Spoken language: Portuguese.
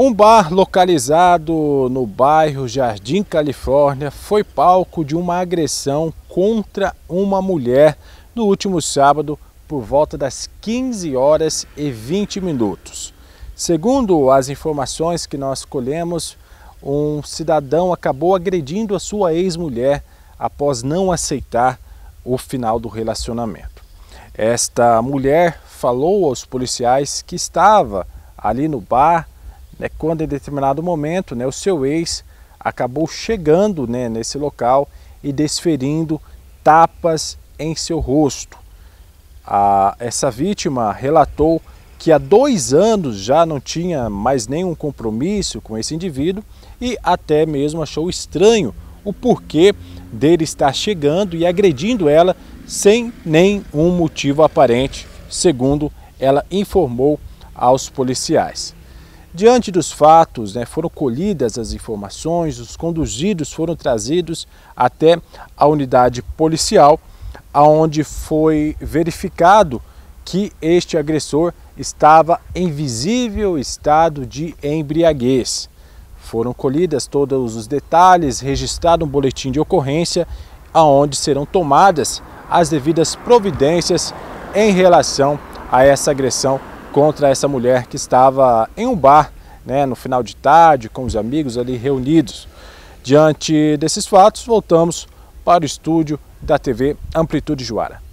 Um bar localizado no bairro Jardim Califórnia foi palco de uma agressão contra uma mulher no último sábado por volta das 15 horas e 20 minutos. Segundo as informações que nós colhemos, um cidadão acabou agredindo a sua ex-mulher após não aceitar o final do relacionamento. Esta mulher falou aos policiais que estava ali no bar né, quando em determinado momento né, o seu ex acabou chegando né, nesse local e desferindo tapas em seu rosto. A, essa vítima relatou que há dois anos já não tinha mais nenhum compromisso com esse indivíduo e até mesmo achou estranho o porquê dele estar chegando e agredindo ela sem nenhum motivo aparente, segundo ela informou aos policiais. Diante dos fatos, né, foram colhidas as informações, os conduzidos foram trazidos até a unidade policial, aonde foi verificado que este agressor estava em visível estado de embriaguez. Foram colhidas todos os detalhes, registrado um boletim de ocorrência, aonde serão tomadas as devidas providências em relação a essa agressão encontra essa mulher que estava em um bar né, no final de tarde, com os amigos ali reunidos. Diante desses fatos, voltamos para o estúdio da TV Amplitude Juara.